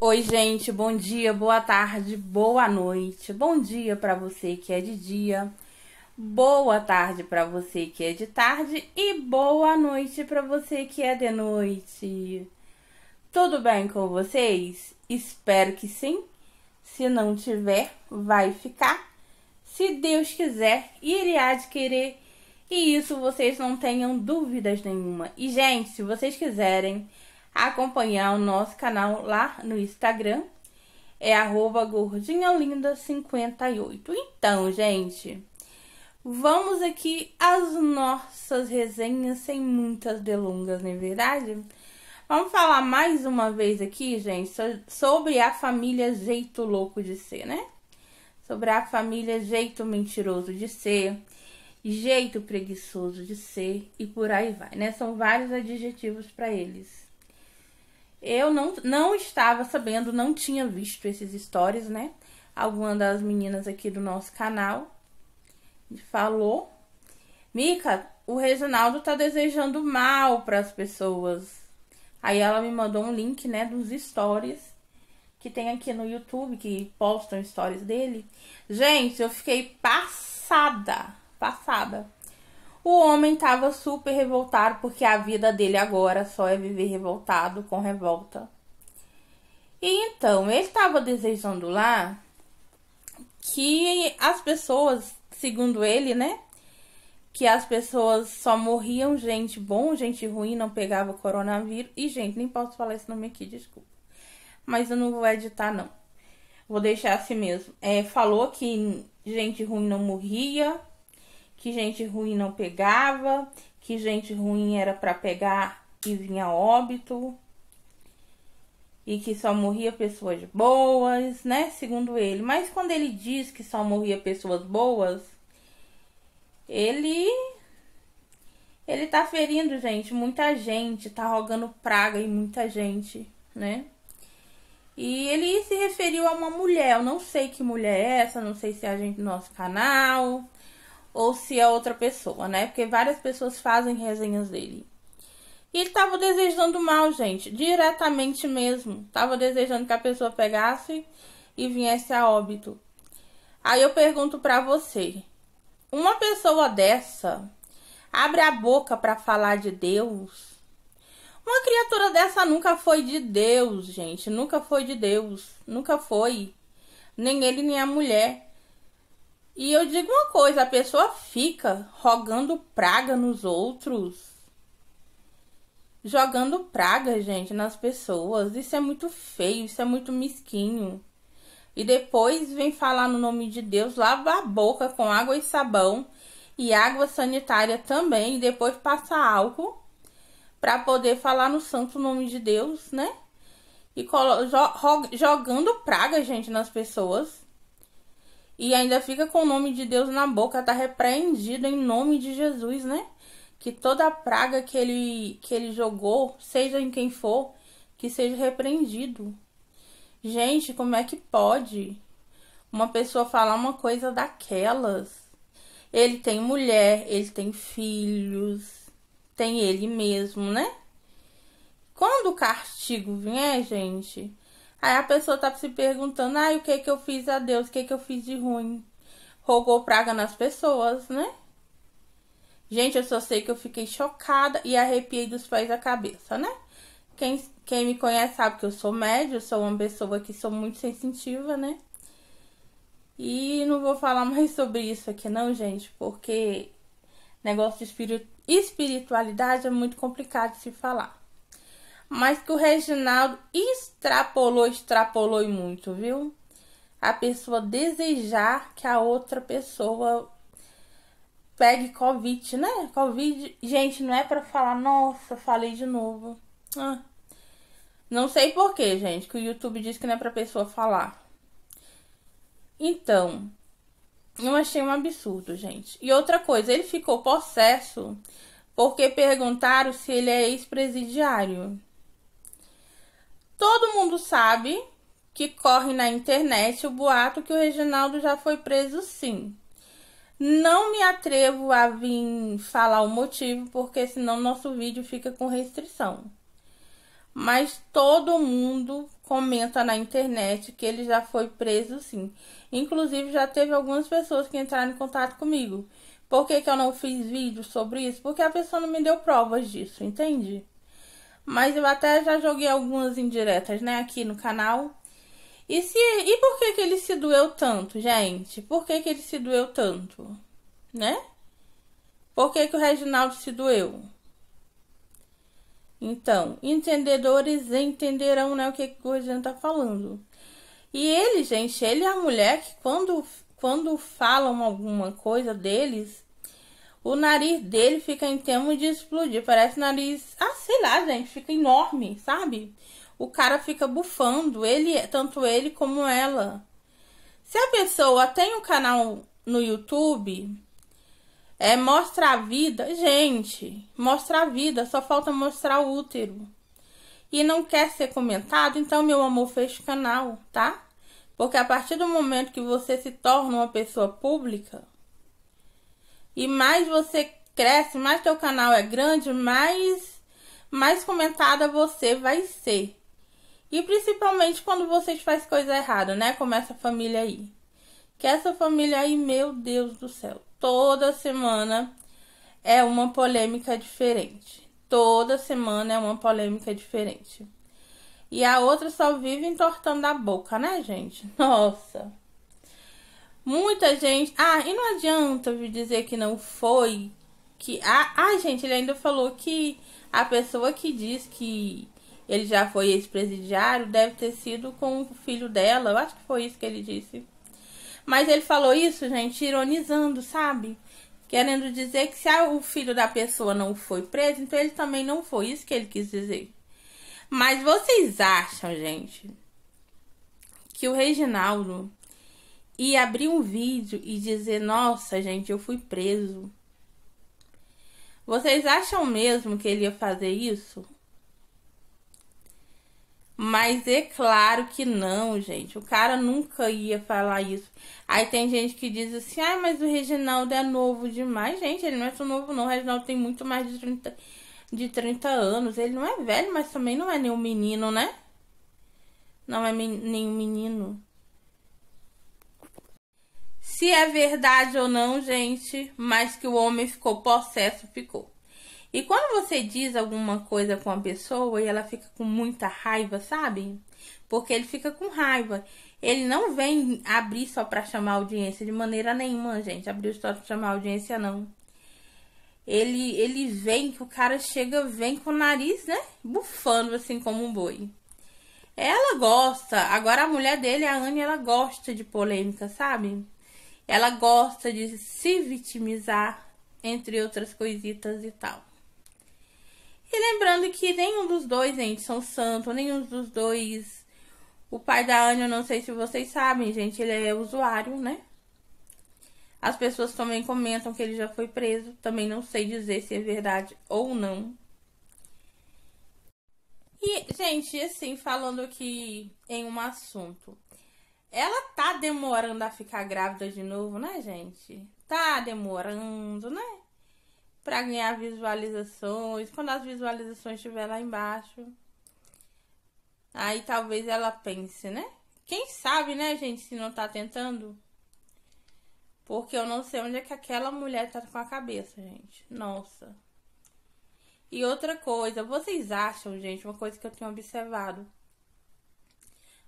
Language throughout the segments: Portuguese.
Oi, gente, bom dia, boa tarde, boa noite. Bom dia para você que é de dia. Boa tarde para você que é de tarde e boa noite para você que é de noite. Tudo bem com vocês? Espero que sim. Se não tiver, vai ficar. Se Deus quiser, de adquirir. E isso vocês não tenham dúvidas nenhuma. E gente, se vocês quiserem acompanhar o nosso canal lá no Instagram. É arroba gordinhalinda58. Então, gente, vamos aqui às nossas resenhas sem muitas delongas, não é verdade? Vamos falar mais uma vez aqui, gente, sobre a família Jeito Louco de Ser, né? Sobre a família Jeito Mentiroso de Ser, Jeito Preguiçoso de Ser e por aí vai, né? São vários adjetivos para eles. Eu não, não estava sabendo, não tinha visto esses stories, né? Alguma das meninas aqui do nosso canal falou. Mica, o Reginaldo tá desejando mal para as pessoas. Aí ela me mandou um link, né, dos stories que tem aqui no YouTube, que postam stories dele. Gente, eu fiquei passada, passada. O homem estava super revoltado porque a vida dele agora só é viver revoltado com revolta. E então, ele estava desejando lá que as pessoas, segundo ele, né? Que as pessoas só morriam gente bom, gente ruim, não pegava coronavírus. E, gente, nem posso falar esse nome aqui, desculpa. Mas eu não vou editar, não. Vou deixar assim mesmo. É, falou que gente ruim não morria, que gente ruim não pegava, que gente ruim era para pegar e vinha óbito, e que só morria pessoas boas, né? Segundo ele. Mas quando ele diz que só morria pessoas boas, ele ele tá ferindo, gente, muita gente, tá rogando praga em muita gente, né? E ele se referiu a uma mulher, eu não sei que mulher é essa, não sei se é a gente do nosso canal, ou se é outra pessoa, né? Porque várias pessoas fazem resenhas dele. E ele tava desejando mal, gente, diretamente mesmo. Tava desejando que a pessoa pegasse e viesse a óbito. Aí eu pergunto para você, uma pessoa dessa abre a boca para falar de Deus? Uma criatura dessa nunca foi de Deus, gente, nunca foi de Deus, nunca foi. Nem ele nem a mulher. E eu digo uma coisa, a pessoa fica rogando praga nos outros. Jogando praga, gente, nas pessoas. Isso é muito feio, isso é muito mesquinho. E depois vem falar no nome de Deus, lava a boca com água e sabão e água sanitária também, e depois passa álcool para poder falar no santo nome de Deus, né? E jogando praga, gente, nas pessoas e ainda fica com o nome de Deus na boca, tá repreendido em nome de Jesus, né? Que toda praga que ele, que ele jogou, seja em quem for, que seja repreendido. Gente, como é que pode uma pessoa falar uma coisa daquelas? Ele tem mulher, ele tem filhos, tem ele mesmo, né? Quando o castigo vier, gente, Aí a pessoa tá se perguntando, ai, o que que eu fiz a Deus? O que que eu fiz de ruim? Rogou praga nas pessoas, né? Gente, eu só sei que eu fiquei chocada e arrepiei dos pés à cabeça, né? Quem, quem me conhece sabe que eu sou médio, sou uma pessoa que sou muito sensitiva, né? E não vou falar mais sobre isso aqui não, gente, porque negócio de espiritualidade é muito complicado de se falar mas que o Reginaldo extrapolou, extrapolou e muito, viu? A pessoa desejar que a outra pessoa pegue Covid, né? Covid, gente, não é para falar, nossa, falei de novo. Ah. Não sei porquê, gente, que o YouTube diz que não é pra pessoa falar. Então, eu achei um absurdo, gente. E outra coisa, ele ficou possesso porque perguntaram se ele é ex-presidiário. Todo mundo sabe que corre na internet o boato que o Reginaldo já foi preso sim. Não me atrevo a vir falar o motivo, porque senão nosso vídeo fica com restrição. Mas todo mundo comenta na internet que ele já foi preso sim. Inclusive já teve algumas pessoas que entraram em contato comigo. Por que, que eu não fiz vídeo sobre isso? Porque a pessoa não me deu provas disso, entende? Mas eu até já joguei algumas indiretas, né, aqui no canal. E, se, e por que, que ele se doeu tanto, gente? Por que, que ele se doeu tanto? Né? Por que, que o Reginaldo se doeu? Então, entendedores entenderão né, o que, que o Reginaldo tá falando. E ele, gente, ele é a mulher que quando, quando falam alguma coisa deles, o nariz dele fica em termos de explodir. Parece nariz. Ah, sei lá, gente. Fica enorme, sabe? O cara fica bufando. Ele, tanto ele como ela. Se a pessoa tem um canal no YouTube, é mostra a vida. Gente, mostra a vida. Só falta mostrar o útero. E não quer ser comentado, então, meu amor, fecha o canal, tá? Porque a partir do momento que você se torna uma pessoa pública e mais você cresce, mais teu canal é grande, mais mais comentada você vai ser. E principalmente quando vocês faz coisa errada, né? Como essa família aí. Que essa família aí, meu Deus do céu, toda semana é uma polêmica diferente. Toda semana é uma polêmica diferente. E a outra só vive entortando a boca, né, gente? Nossa. Muita gente. Ah, e não adianta dizer que não foi. Que. Ah, ah, gente, ele ainda falou que a pessoa que diz que ele já foi ex-presidiário deve ter sido com o filho dela. Eu acho que foi isso que ele disse. Mas ele falou isso, gente, ironizando, sabe? Querendo dizer que se o filho da pessoa não foi preso, então ele também não foi. Isso que ele quis dizer. Mas vocês acham, gente, que o Reginaldo e abrir um vídeo e dizer: Nossa, gente, eu fui preso. Vocês acham mesmo que ele ia fazer isso? Mas é claro que não, gente. O cara nunca ia falar isso. Aí tem gente que diz assim: ah, mas o Reginaldo é novo demais. Gente, ele não é tão novo, não. O Reginaldo tem muito mais de 30, de 30 anos. Ele não é velho, mas também não é nenhum menino, né? Não é men nenhum menino se é verdade ou não, gente, mas que o homem ficou possesso, ficou. E quando você diz alguma coisa com a pessoa e ela fica com muita raiva, sabe? Porque ele fica com raiva. Ele não vem abrir só para chamar audiência de maneira nenhuma, gente. Abrir só para chamar audiência não. Ele ele vem que o cara chega, vem com o nariz, né, bufando assim como um boi. Ela gosta. Agora a mulher dele, a Anne, ela gosta de polêmica, sabe? Ela gosta de se vitimizar, entre outras coisitas e tal. E lembrando que nenhum dos dois, gente, são santo, nenhum dos dois. O pai da Anne, eu não sei se vocês sabem, gente, ele é usuário, né? As pessoas também comentam que ele já foi preso, também não sei dizer se é verdade ou não. E, gente, assim, falando aqui em um assunto. Ela tá demorando a ficar grávida de novo, né, gente? Tá demorando, né? Pra ganhar visualizações. Quando as visualizações estiver lá embaixo. Aí talvez ela pense, né? Quem sabe, né, gente, se não tá tentando? Porque eu não sei onde é que aquela mulher tá com a cabeça, gente. Nossa. E outra coisa, vocês acham, gente, uma coisa que eu tenho observado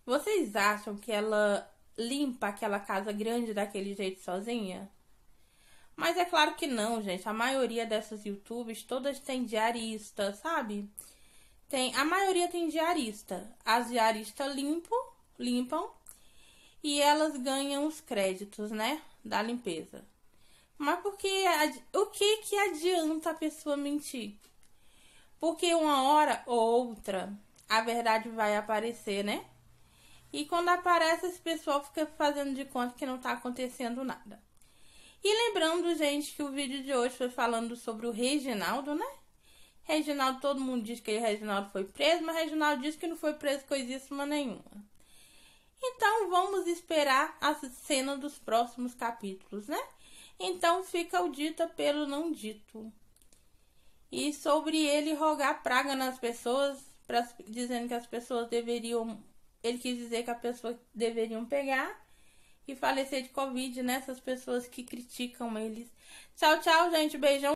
vocês acham que ela limpa aquela casa grande daquele jeito sozinha? Mas é claro que não, gente. A maioria dessas YouTubers, todas têm diarista, sabe? Tem, a maioria tem diarista. As diaristas limpo, limpam e elas ganham os créditos, né? Da limpeza. Mas porque o que que adianta a pessoa mentir? Porque uma hora ou outra a verdade vai aparecer, né? E quando aparece, esse pessoal fica fazendo de conta que não tá acontecendo nada. E lembrando, gente, que o vídeo de hoje foi falando sobre o Reginaldo, né? Reginaldo, todo mundo diz que o Reginaldo foi preso, mas Reginaldo diz que não foi preso coisíssima nenhuma. Então vamos esperar a cena dos próximos capítulos, né? Então fica o dito pelo não dito. E sobre ele rogar praga nas pessoas, pra, dizendo que as pessoas deveriam ele quis dizer que a pessoa deveriam pegar e falecer de Covid, né? Essas pessoas que criticam eles. Tchau, tchau, gente. Beijão.